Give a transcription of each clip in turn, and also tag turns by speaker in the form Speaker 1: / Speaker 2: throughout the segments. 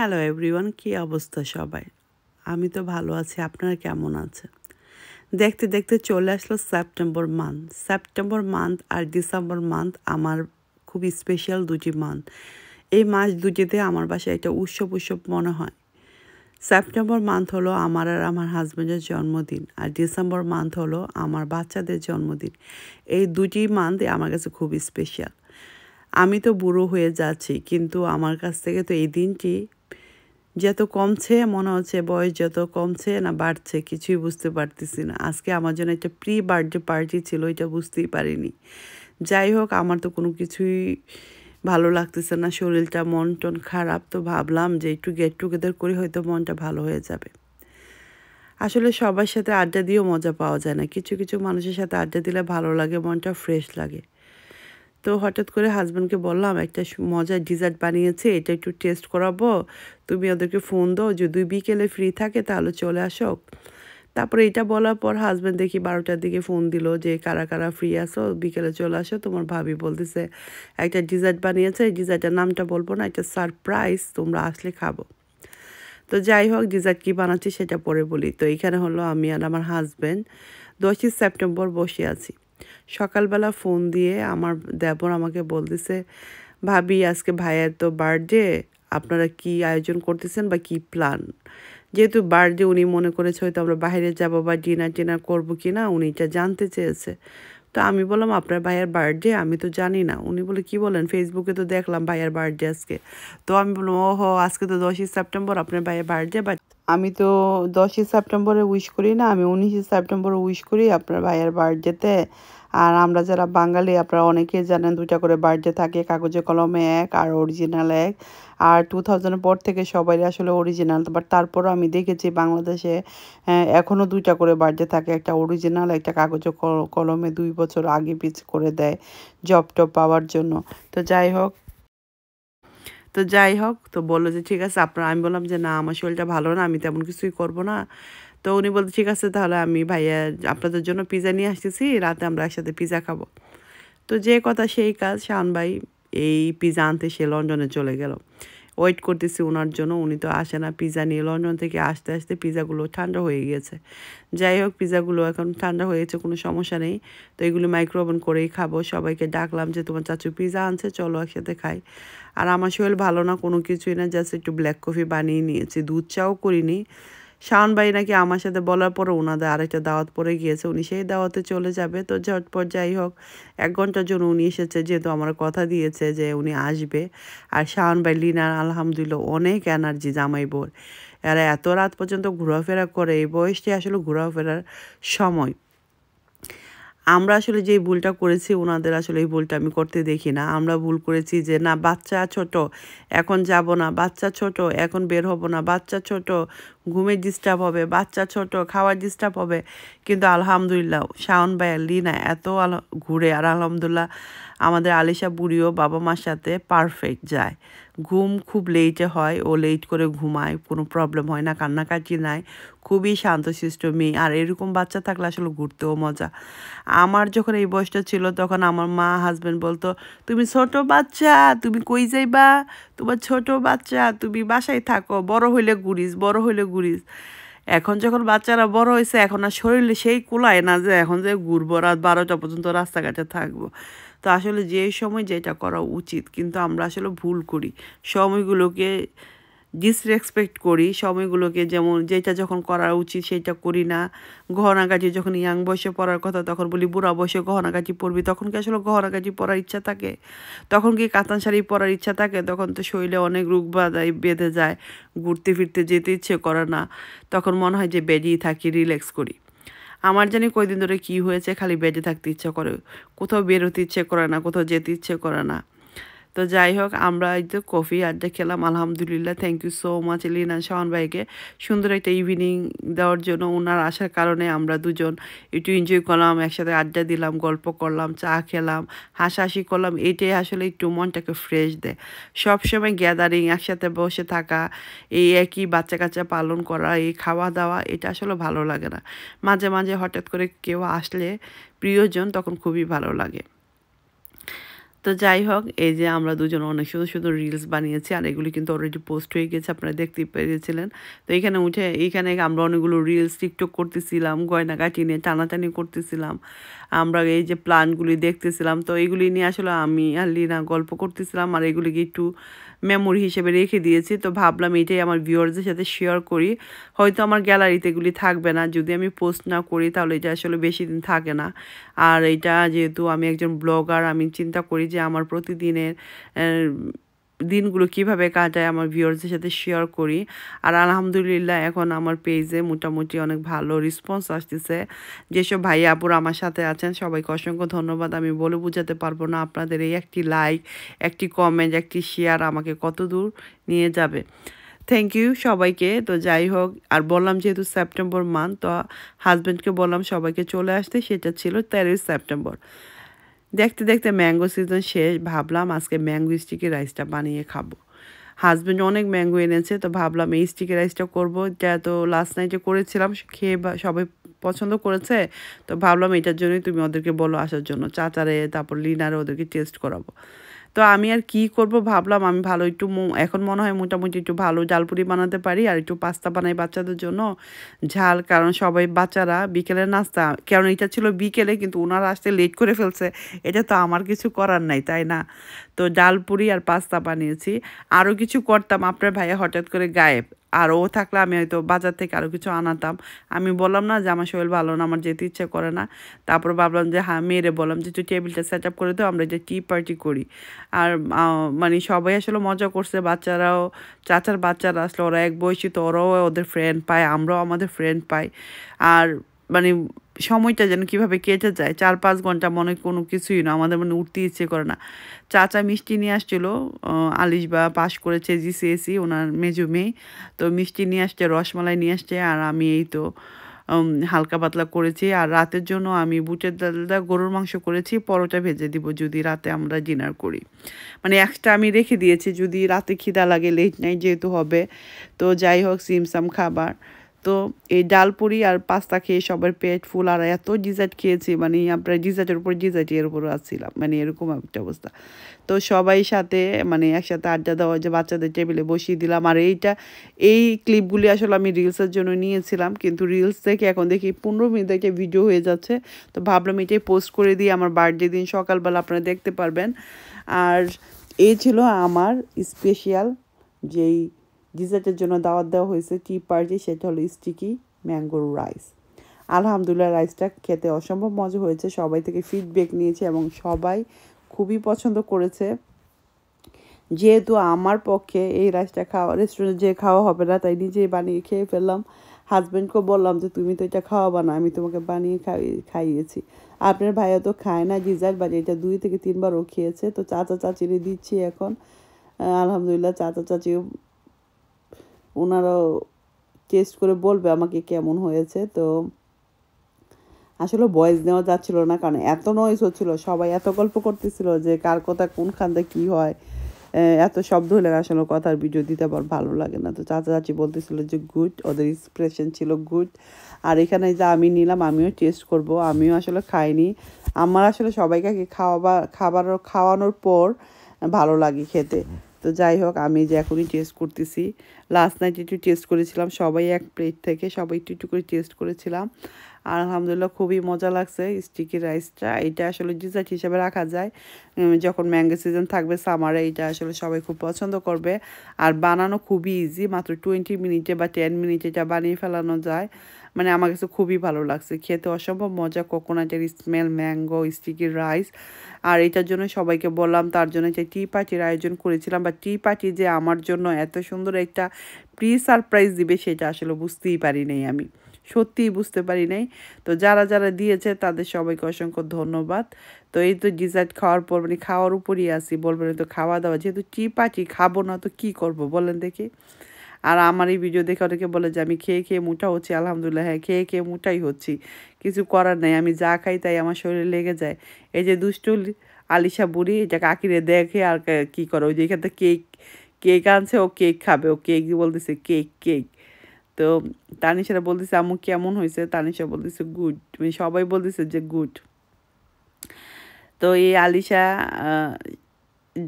Speaker 1: hello everyone কী অবস্থা সবাই আমি তো ভালো আছি আপনারা কেমন আছে দেখতে দেখতে চলে আসলো সেপ্টেম্বর মান্থ সেপ্টেম্বর মান্থ আর ডিসেম্বর মান্থ আমার খুব স্পেশাল দুটি মান্থ এই মাস দুটিতে আমার বাসায় একটা উৎসব উৎসব মনে হয় সেপ্টেম্বর মান্থ হলো আমার আর আমার হাজব্যান্ডের জন্মদিন আর ডিসেম্বর মান্থ হলো আমার বাচ্চাদের জন্মদিন এই দুটি মান্থ আমার কাছে খুব স্পেশাল আমি তো বুড়ো হয়ে যাচ্ছি কিন্তু আমার কাছ থেকে তো এই দিনটি যত কমছে মনে হচ্ছে বয়স যত কমছে না বাড়ছে কিছুই বুঝতে পারতেছি না আজকে আমার জন্য একটা প্রি বার্থডে পার্টি ছিল এটা বুঝতেই পারিনি যাই হোক আমার তো কোনো কিছুই ভালো লাগতেছে না শরীরটা মন টন খারাপ তো ভাবলাম যে একটু গেট টুগেদার করি হয়তো মনটা ভালো হয়ে যাবে আসলে সবার সাথে আড্ডা দিয়েও মজা পাওয়া যায় না কিছু কিছু মানুষের সাথে আড্ডা দিলে ভালো লাগে মনটা ফ্রেশ লাগে তো হঠাৎ করে হাজব্যান্ডকে বললাম একটা মজার ডিজার্ট বানিয়েছে এটা একটু টেস্ট করাবো তুমি ওদেরকে ফোন দাও যদি বিকেলে ফ্রি থাকে তাহলে চলে আসো তারপরে এটা বলার পর হাজব্যান্ড দেখি বারোটার দিকে ফোন দিল যে কারা কারা ফ্রি আসো বিকেলে চলে আসো তোমার ভাবি বলতেছে একটা ডিজার্ট বানিয়েছে এই ডিজার্টের নামটা বলবো না একটা সারপ্রাইজ তোমরা আসলে খাবো তো যাই হোক ডিজার্ট কী বানাচ্ছি সেটা পরে বলি তো এখানে হলো আমি আর আমার হাজব্যান্ড দশই সেপ্টেম্বর বসে আছি সকালবেলা ফোন দিয়ে আমার দেবর আমাকে বলতেছে ভাবি আজকে ভাইয়ের তো বার্থডে আপনারা কি আয়োজন করতেছেন বা কি প্ল্যান যেহেতু বার্থডে উনি মনে করেছে হয়তো আমরা বাইরে যাব বা ডিনার টিনার করবো কি না উনি এটা জানতে চেয়েছে তো আমি বললাম আপনার ভাইয়ের বার্থডে আমি তো জানি না উনি বলে কি বলেন ফেসবুকে তো দেখলাম ভাইয়ের বার্থডে আজকে তো আমি বললাম ও আজকে তো দশই সেপ্টেম্বর আপনার ভাইয়ের বার্থডে বা আমি তো দশই সেপ্টেম্বরে উইশ করি না আমি উনিশে সেপ্টেম্বরে উইশ করি আপনার ভাইয়ের বার্থডেতে আর আমরা যারা বাঙালি আপনারা অনেকেই জানেন দুটা করে বার্থডে থাকে কাগজে কলমে এক আর অরিজিনাল এক আর টু থাউজেন্ডের পর থেকে সবাই আসলে অরিজিনাল বাট তারপরও আমি দেখেছি বাংলাদেশে এখনও দুইটা করে বার্থডে থাকে একটা অরিজিনাল একটা কাগজে কলমে দুই বছর আগে পিছ করে দেয় জব টপ পাওয়ার জন্য তো যাই হোক তো যাই হোক তো বললো যে ঠিক আছে আপনার আমি বললাম যে না আমার শরীরটা ভালো না আমি তেমন কিছুই করব না তো উনি বলতে ঠিক আছে তাহলে আমি ভাইয়া আপনাদের জন্য পিজা নিয়ে আসতেছি রাতে আমরা একসাথে পিজা খাবো তো যে কথা সেই কাজ শান ভাই এই পিজা আনতে সে লন্ডনে চলে গেল ওয়েট করতেছি ওনার জন্য উনি তো আসে না পিজা নিয়ে লন্ডন থেকে আসতে আসতে পিজাগুলো ঠান্ডা হয়ে গিয়েছে যাই হোক পিজাগুলো এখন ঠান্ডা হয়েছে কোনো সমস্যা নেই তো এগুলো মাইক্রোওভেন করেই খাবো সবাইকে ডাকলাম যে তোমার চাচু পিজা আনছে চলো একসাথে খাই আর আমার শরীর ভালো না কোনো কিছুই না জাস্ট একটু ব্ল্যাক কফি বানিয়ে নিয়েছি দুধ চাও করিনি শাওন ভাই নাকি আমার সাথে বলার পরে ওনাদের আরেকটা দাওয়াত পড়ে গিয়েছে উনি সেই দাওয়াতে চলে যাবে তো ঝটপট যাই হোক এক ঘন্টার জন্য উনি এসেছে যেহেতু আমার কথা দিয়েছে যে উনি আসবে আর শাওন ভাই লিনার আলহামদুলিল্লাহ অনেক এনার্জি জামাই বোর এরা এত রাত পর্যন্ত ঘোরাফেরা করে এই বয়সটি আসলে ঘোরাফেরার সময় আমরা আসলে যে ভুলটা করেছি ওনাদের আসলে এই ভুলটা আমি করতে দেখি না আমরা ভুল করেছি যে না বাচ্চা ছোট এখন যাব না বাচ্চা ছোট এখন বের হব না বাচ্চা ছোট ঘুমের ডিস্টার্ব হবে বাচ্চা ছোট খাওয়ার ডিস্টার্ব হবে কিন্তু আলহামদুলিল্লাহ শাওন ভাইয়া লিনা এত আল ঘুরে আর আলহামদুলিল্লাহ আমাদের আলিশা বুড়িও বাবা মার সাথে পারফেক্ট যায় ঘুম খুব লেটে হয় ও লেট করে ঘুমায় কোনো প্রবলেম হয় না কান্নাকাটি নাই খুবই শান্তশিষ্ট মেয়ে আর এরকম বাচ্চা থাকলে আসলে ঘুরতেও মজা আমার যখন এই বয়সটা ছিল তখন আমার মা হাজব্যান্ড বলতো তুমি ছোট বাচ্চা তুমি কই যাইবা তোমার ছোট বাচ্চা তুমি বাসায় থাকো বড় হইলে ঘুরিস বড় হইলে ঘুরিস এখন যখন বাচ্চারা বড় হয়েছে এখন আর শরীরে সেই কুলায় না যে এখন যে ঘুরবো রাত বারোটা পর্যন্ত রাস্তাঘাটে থাকবো তো আসলে যে সময় যেটা করা উচিত কিন্তু আমরা আসলে ভুল করি সময়গুলোকে ডিসরেসপেক্ট করি সময়গুলোকে যেমন যেটা যখন করা উচিত সেটা করি না গহনাগাটি যখন ইয়াং বয়সে পড়ার কথা তখন বলি বুড়া বয়সে গহনাগাটি পরবি তখন কি আসলে গহনাগাটি পরার ইচ্ছা থাকে তখন কি কাতান শাড়ি পরার ইচ্ছা থাকে তখন তো শরীরে অনেক রোগ বাধাই বেঁধে যায় ঘুরতে ফিরতে যেতে ইচ্ছে করে না তখন মনে হয় যে বেরিয়ে থাকি রিল্যাক্স করি আমার জানি কয়দিন ধরে কি হয়েছে খালি বেজে থাকতে ইচ্ছে করে কোথাও বেরোতে ইচ্ছে করে না কোথাও যেতে ইচ্ছে করে না তো যাই হোক আমরা এই তো কফি আড্ডা খেলাম আলহামদুলিল্লাহ thank you so much Lina Shahan ভাইকে সুন্দর একটা ইভিনিং দেওয়ার জন্য ওনার আসার কারণে আমরা দুজন একটু এনজয় করলাম একসাথে আড্ডা দিলাম গল্প করলাম চা খেলাম হাসাহাসি করলাম এটাই আসলে একটু মনটাকে ফ্রেশ দেয় সবসময় গ্যাদারিং একসাথে বসে থাকা এই একই বাচ্চা কাচ্চা পালন করা এই খাওয়া দাওয়া এটা আসলে ভালো লাগে না মাঝে মাঝে হঠাৎ করে কেউ আসলে প্রিয়জন তখন খুবই ভালো লাগে তো যাই হোক এই যে আমরা দুজন অনেক সুন্দর সুন্দর রিলস বানিয়েছি আর এগুলি কিন্তু অলরেডি পোস্ট হয়ে গেছে আপনারা দেখতে পেরেছিলেন তো এখানে উঠে এইখানে আমরা অনেকগুলো রিলস টিকটক করতেছিলাম গয়নাকাটি নিয়ে টানাটানি করতেছিলাম আমরা এই যে প্ল্যানগুলি দেখতেছিলাম তো এগুলি নিয়ে আসলে আমি আর লিনা গল্প করতেছিলাম আর এগুলিকে একটু মেমোরি হিসেবে রেখে দিয়েছি তো ভাবলাম এটাই আমার ভিউয়ার্সদের সাথে শেয়ার করি হয়তো আমার গ্যালারিতে এগুলি থাকবে না যদি আমি পোস্ট না করি তাহলে এটা আসলে বেশি দিন থাকে না আর এটা যেহেতু আমি একজন ব্লগার আমি চিন্তা করি যে আমার প্রতিদিনের দিনগুলো কিভাবে কাটায় আমার ভিউয়ার্সদের সাথে শেয়ার করি আর আলহামদুলিল্লাহ এখন আমার পেজে মোটামুটি অনেক ভালো রেসপন্স আসতেছে যেসব ভাই আপুর আমার সাথে আছেন সবাইকে অসংখ্য ধন্যবাদ আমি বলে বোঝাতে পারবো না আপনাদের এই একটি লাইক একটি কমেন্ট একটি শেয়ার আমাকে কত দূর নিয়ে যাবে থ্যাংক ইউ সবাইকে তো যাই হোক আর বললাম যেহেতু সেপ্টেম্বর মান্থ তো হাজব্যান্ডকে বললাম সবাইকে চলে আসতে সেটা ছিল তেরোই সেপ্টেম্বর দেখতে দেখতে ম্যাঙ্গো সিজন শেষ ভাবলাম আজকে ম্যাঙ্গো স্টিকের রাইসটা বানিয়ে খাবো হাজব্যান্ড অনেক ম্যাঙ্গো এনেছে তো ভাবলাম এই স্টিকের রাইসটা করবো যা তো লাস্ট নাইটে করেছিলাম খেয়ে সবাই পছন্দ করেছে তো ভাবলাম এটার জন্যই তুমি ওদেরকে বলো আসার জন্য চাচারে তারপর লিনারে ওদেরকে টেস্ট করাবো তো আমি আর কি করব ভাবলাম আমি ভালো একটু এখন মনে হয় মোটামুটি একটু ভালো জালপুরি বানাতে পারি আর একটু পাস্তা বানাই বাচ্চাদের জন্য ঝাল কারণ সবাই বাচ্চারা বিকেলের নাস্তা কারণ এটা ছিল বিকেলে কিন্তু ওনারা আসতে লেট করে ফেলছে এটা তো আমার কিছু করার নাই তাই না তো ডালপুরি আর পাস্তা বানিয়েছি আরও কিছু করতাম আপনার ভাইয়া হঠাৎ করে গায়েব আর ও থাকলে আমি হয়তো বাজার থেকে আরও কিছু আনাতাম আমি বললাম না যে আমার শরীর ভালো না আমার যেতে ইচ্ছে করে না তারপর ভাবলাম যে হ্যাঁ মেয়েরে বললাম যে তুই টেবিলটা সেট আপ করে তো আমরা যে টি পার্টি করি আর মানে সবাই আসলে মজা করছে বাচ্চারাও চাচার বাচ্চারা আসলে ওরা এক বয়সী তো ওরাও ওদের ফ্রেন্ড পায় আমরাও আমাদের ফ্রেন্ড পাই আর মানে সময়টা যেন কিভাবে কেটে যায় চার পাঁচ ঘন্টা মনে কোনো কিছুই না আমাদের মানে উঠতে ইচ্ছে করে না চাচা মিষ্টি নিয়ে আসছিল আলিশ বা পাশ করেছে জিসিএসি ওনার মেজু মেয়ে তো মিষ্টি নিয়ে আসছে রসমালাই নিয়ে আসছে আর আমি এই তো হালকা পাতলা করেছি আর রাতের জন্য আমি বুটের দাদা গরুর মাংস করেছি পরোটা ভেজে দিব যদি রাতে আমরা ডিনার করি মানে এক্সট্রা আমি রেখে দিয়েছি যদি রাতে খিদা লাগে লেট নাইট যেহেতু হবে তো যাই হোক সিমসাম খাবার তো এই ডাল পুরি আর পাস্তা খেয়ে সবার পেট ফুল আর এত ডিজার্ট খেয়েছি মানে আপনার ডিজার্টের উপর ডিজার্ট এর উপর আসছিলাম মানে এরকম একটা অবস্থা তো সবাই সাথে মানে একসাথে আড্ডা দেওয়া যে বাচ্চাদের টেবিলে বসিয়ে দিলাম আর এইটা এই ক্লিপগুলি আসলে আমি রিলসের জন্য নিয়েছিলাম কিন্তু রিলস থেকে এখন দেখি পনেরো মিনিট থেকে ভিডিও হয়ে যাচ্ছে তো ভাবলাম এটাই পোস্ট করে দিয়ে আমার বার্থডে দিন সকালবেলা আপনারা দেখতে পারবেন আর এই ছিল আমার স্পেশাল যেই ডিজার্টের জন্য দাওয়াত দেওয়া হয়েছে টি পার্টি সেটা হলো স্টিকি ম্যাঙ্গোর রাইস আলহামদুলিল্লাহ রাইসটা খেতে অসম্ভব মজা হয়েছে সবাই থেকে ফিডব্যাক নিয়েছে এবং সবাই খুবই পছন্দ করেছে যেহেতু আমার পক্ষে এই রাইসটা খাওয়া রেস্টুরেন্টে যেয়ে খাওয়া হবে না তাই নিজেই বানিয়ে খেয়ে ফেললাম হাজব্যান্ডকেও বললাম যে তুমি তো এটা খাওয়াবা না আমি তোমাকে বানিয়ে খাইয়েছি আপনার ভাই তো খায় না ডিজার্ট বানিয়ে এটা দুই থেকে তিনবারও খেয়েছে তো চাচা চাচিরে দিচ্ছি এখন আলহামদুলিল্লাহ চাচা চাচিও ওনারাও টেস্ট করে বলবে আমাকে কেমন হয়েছে তো আসলে ভয়েস নেওয়া যাচ্ছিল না কারণ এত নয়েস হচ্ছিল সবাই এত গল্প করতেছিল যে কার কথা কোনখানটা কি হয় এত শব্দ হলে আসলে কথার ভিডিও দিতে আবার ভালো লাগে না তো চাচা চাচি বলতেছিলো যে গুড ওদের এক্সপ্রেশন ছিল গুড আর এখানে যা আমি নিলাম আমিও টেস্ট করব আমিও আসলে খাইনি আমার আসলে সবাইকে খাওয়া খাবার খাওয়ানোর পর ভালো লাগে খেতে তো যাই হোক আমি যে এখনই টেস্ট করতেছি লাস্ট নাইট একটু টেস্ট করেছিলাম সবাই এক প্লেট থেকে সবাই একটু একটু করে টেস্ট করেছিলাম আর আলহামদুলিল্লাহ খুবই মজা লাগছে স্টিকি রাইসটা এটা আসলে ডিজার্ট হিসেবে রাখা যায় যখন ম্যাঙ্গো সিজন থাকবে সামারে এটা আসলে সবাই খুব পছন্দ করবে আর বানানো খুবই ইজি মাত্র টোয়েন্টি মিনিটে বা টেন মিনিটে এটা বানিয়ে ফেলানো যায় মানে আমার কাছে খুবই ভালো লাগছে খেতে অসম্ভব মজা কোকোনাটের স্মেল ম্যাঙ্গো স্টিকি রাইস আর এটার জন্য সবাইকে বললাম তার জন্য যে টি পার্টির আয়োজন করেছিলাম বা টি পার্টি যে আমার জন্য এত সুন্দর একটা প্রি সারপ্রাইজ দিবে সেটা আসলে বুঝতেই পারি নাই আমি সত্যিই বুঝতে পারি নাই তো যারা যারা দিয়েছে তাদের সবাইকে অসংখ্য ধন্যবাদ তো এই তো ডিজার্ট খাওয়ার পর মানে খাওয়ার উপরই আসি বলবেন তো খাওয়া দাওয়া যেহেতু চিপাচি খাবো না তো কি করব বলেন দেখি আর আমার এই ভিডিও দেখে অনেকে বলে যে আমি খেয়ে খেয়ে মোটা হচ্ছি আলহামদুলিল্লাহ হ্যাঁ খেয়ে খেয়ে মোটাই হচ্ছি কিছু করার নাই আমি যা খাই তাই আমার শরীরে লেগে যায় এই যে দুষ্টুল আলিশা বুড়ি এটা কাকিরে দেখে আর কি করে ওই যে এখানে কেক কেক আনছে ও কেক খাবে ও কেক বলতেছে কেক কেক তো তানিশারা বলতেছে আম্মু কেমন হয়েছে তানিশা বলতেছে গুড মানে সবাই বলতেছে যে গুড তো এই আলিশা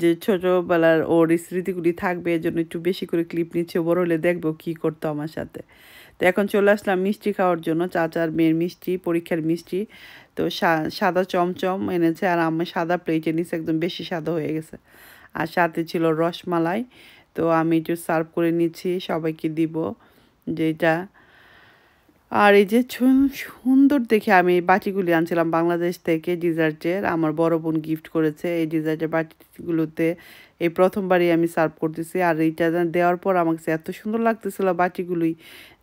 Speaker 1: যে ছোটোবেলার ওর স্মৃতিগুলি থাকবে এর জন্য একটু বেশি করে ক্লিপ নিচ্ছে বড় হলে দেখবো কী করতো আমার সাথে তো এখন চলে আসলাম মিষ্টি খাওয়ার জন্য চাচার মেয়ের মিষ্টি পরীক্ষার মিষ্টি তো সাদা চমচম এনেছে আর আমার সাদা প্লেটে নিচে একদম বেশি সাদা হয়ে গেছে আর সাথে ছিল রসমালাই তো আমি একটু সার্ভ করে নিচ্ছি সবাইকে দিব যেটা আর এই যে সুন্দর দেখে আমি বাটিগুলি আনছিলাম বাংলাদেশ থেকে ডিজার্টের আমার বড় বোন গিফট করেছে এই ডিজার্টের বাটিগুলোতে এই প্রথমবারই আমি সার্ভ করতেছি আর এইটা দেওয়ার পর আমাকে এত সুন্দর লাগতেছিল বাটিগুলি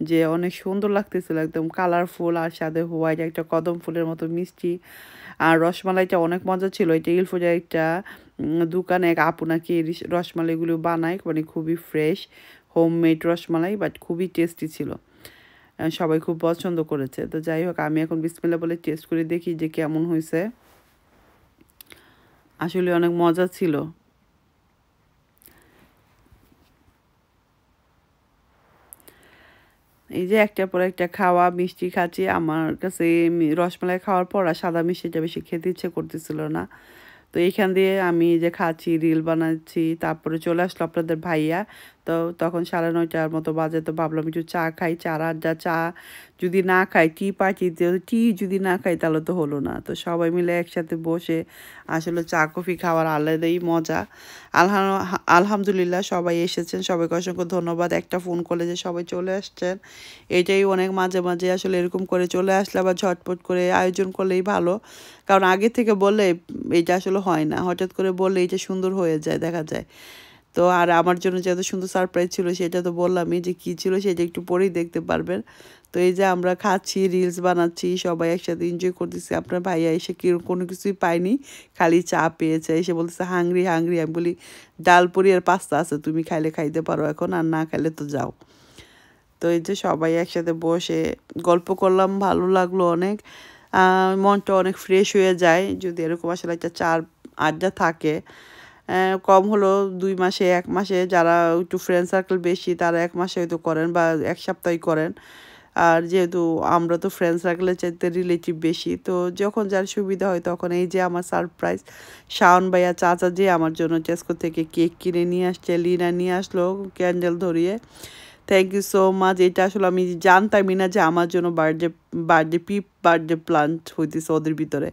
Speaker 1: যে অনেক সুন্দর লাগতেছিল একদম কালারফুল আর সাথে হোয়াইট একটা কদম ফুলের মতো মিষ্টি আর রসমালাইটা অনেক মজা ছিল এটা ইলফোজা একটা দোকানে এক আপু নাকি রসমালাইগুলো বানায় মানে খুবই ফ্রেশ হোমমেড রসমালাই বাট খুবই টেস্টি ছিল সবাই খুব পছন্দ করেছে তো যাই হোক আমি এখন বিসমিল্লা বলে টেস্ট করে দেখি যে কেমন হয়েছে আসলে অনেক মজা ছিল এই যে একটার পর একটা খাওয়া মিষ্টি খাচ্ছি আমার কাছে রসমালাই খাওয়ার পর আর সাদা মিষ্টিটা বেশি খেতে ইচ্ছে করতেছিল না তো এইখান দিয়ে আমি যে খাচ্ছি রিল বানাচ্ছি তারপরে চলে আসলো আপনাদের ভাইয়া তো তখন সাড়ে নয়টার মতো বাজে তো ভাবলাম একটু চা খাই চার আড্ডা চা যদি না খাই টি পার্টি টি যদি না খাই তাহলে তো হলো না তো সবাই মিলে একসাথে বসে আসলে চা কফি খাওয়ার আলাদাই মজা আলহা আলহামদুলিল্লাহ সবাই এসেছেন সবাইকে অসংখ্য ধন্যবাদ একটা ফোন করলে যে সবাই চলে আসছেন এটাই অনেক মাঝে মাঝে আসলে এরকম করে চলে আসলে আবার ঝটপট করে আয়োজন করলেই ভালো কারণ আগে থেকে বললে এটা আসলে হয় না হঠাৎ করে বললে এটা সুন্দর হয়ে যায় দেখা যায় তো আর আমার জন্য যে এত সুন্দর সারপ্রাইজ ছিল সেটা তো বললামই যে কী ছিল সেটা একটু পরেই দেখতে পারবেন তো এই যে আমরা খাচ্ছি রিলস বানাচ্ছি সবাই একসাথে এনজয় করতেছি আপনার ভাইয়া এসে কেউ কোনো কিছুই পায়নি খালি চা পেয়েছে এসে বলতেছে হাংরি হাংরি আমি বলি ডাল পুরি আর পাস্তা আছে তুমি খাইলে খাইতে পারো এখন আর না খাইলে তো যাও তো এই যে সবাই একসাথে বসে গল্প করলাম ভালো লাগলো অনেক মনটা অনেক ফ্রেশ হয়ে যায় যদি এরকম আসলে একটা চার আড্ডা থাকে কম হলো দুই মাসে এক মাসে যারা একটু ফ্রেন্ড সার্কেল বেশি তারা এক মাসে হয়তো করেন বা এক সপ্তাহে করেন আর যেহেতু আমরা তো ফ্রেন্ড সার্কেলের চাইতে রিলেটিভ বেশি তো যখন যার সুবিধা হয় তখন এই যে আমার সারপ্রাইজ শাওন ভাইয়া চাচা যে আমার জন্য চেস্কো থেকে কেক কিনে নিয়ে আসছে লিনা নিয়ে আসলো ক্যান্ডেল ধরিয়ে থ্যাংক ইউ সো মাচ এটা আসলে আমি জানতামই না যে আমার জন্য বার্থডে বার্থডে পিপ বার্থডে প্লান্ট হইতেছে ওদের ভিতরে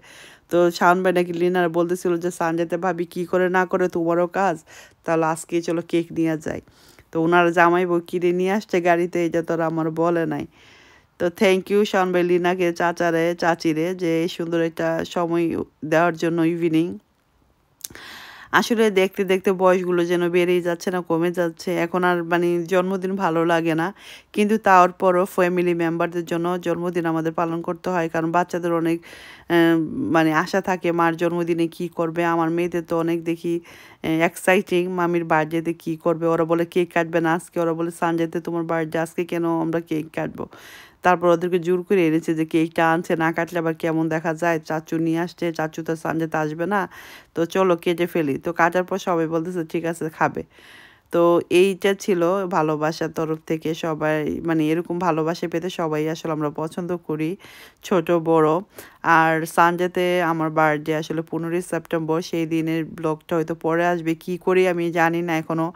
Speaker 1: তো শাওন ভাই নাকি লিনার বলতেছিল যে সানডেতে ভাবি কি করে না করে তোমারও কাজ তাহলে আজকে চলো কেক নিয়ে যায় তো ওনার জামাই বউ কিনে নিয়ে আসছে গাড়িতে এটা তো আমার বলে নাই তো থ্যাংক ইউ শাওন ভাই লিনাকে চাচারে চাচিরে যে সুন্দর একটা সময় দেওয়ার জন্য ইভিনিং আসলে দেখতে দেখতে বয়সগুলো যেন বেড়েই যাচ্ছে না কমে যাচ্ছে এখন আর মানে জন্মদিন ভালো লাগে না কিন্তু তারপরও ফ্যামিলি মেম্বারদের জন্য জন্মদিন আমাদের পালন করতে হয় কারণ বাচ্চাদের অনেক মানে আশা থাকে মার জন্মদিনে কি করবে আমার মেয়েদের তো অনেক দেখি এক্সাইটিং মামির বার্থডেতে কি করবে ওরা বলে কেক কাটবে না আজকে ওরা বলে সানডেতে তোমার বার্থডে আজকে কেন আমরা কেক কাটবো তারপর ওদেরকে জোর করে এনেছে যে কেকটা আনছে না কাটলে আবার কেমন দেখা যায় চাচু নিয়ে আসছে চাচু তো সানডেতে আসবে না তো চলো কেটে ফেলি তো কাটার পর সবাই বলতেছে ঠিক আছে খাবে তো এইটা ছিল ভালোবাসার তরফ থেকে সবাই মানে এরকম ভালোবাসা পেতে সবাই আসলে আমরা পছন্দ করি ছোট বড় আর সানডেতে আমার বার্থডে আসলে পনেরোই সেপ্টেম্বর সেই দিনের ব্লগটা হয়তো পরে আসবে কি করি আমি জানি না এখনও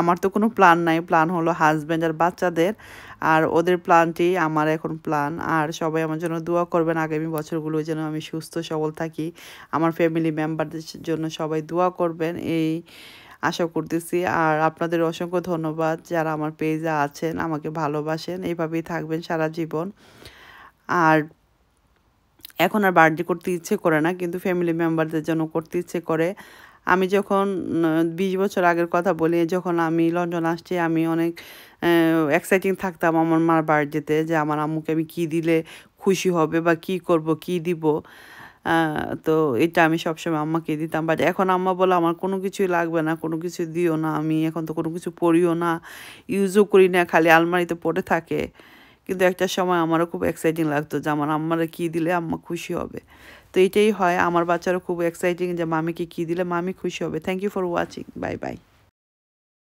Speaker 1: আমার তো কোনো প্ল্যান নাই প্ল্যান হলো হাজব্যান্ড আর বাচ্চাদের আর ওদের প্ল্যানটি আমার এখন প্ল্যান আর সবাই আমার জন্য দোয়া করবেন আগামী বছরগুলো যেন আমি সুস্থ সবল থাকি আমার ফ্যামিলি মেম্বারদের জন্য সবাই দোয়া করবেন এই আশা করতেছি আর আপনাদের অসংখ্য ধন্যবাদ যারা আমার পেজে আছেন আমাকে ভালোবাসেন এইভাবেই থাকবেন সারা জীবন আর এখন আর বার্থডে করতে ইচ্ছে করে না কিন্তু ফ্যামিলি মেম্বারদের জন্য করতে ইচ্ছে করে আমি যখন বিশ বছর আগের কথা বলি যখন আমি লন্ডন আসছি আমি অনেক এক্সাইটিং থাকতাম আমার মার বার্থডেতে যে আমার আম্মুকে আমি কি দিলে খুশি হবে বা কি করব কি দিব তো এটা আমি সবসময় আম্মাকে দিতাম বাট এখন আম্মা বলে আমার কোনো কিছুই লাগবে না কোনো কিছু দিও না আমি এখন তো কোনো কিছু পড়িও না ইউজও করি না খালি আলমারিতে পড়ে থাকে কিন্তু একটা সময় আমারও খুব এক্সাইটিং লাগতো যে আমার আম্মারা কী দিলে আম্মা খুশি হবে তো এটাই হয় আমার বাচ্চারও খুব এক্সাইটিং যে মামিকে কী দিলে মামি খুশি হবে thank you for watching bye by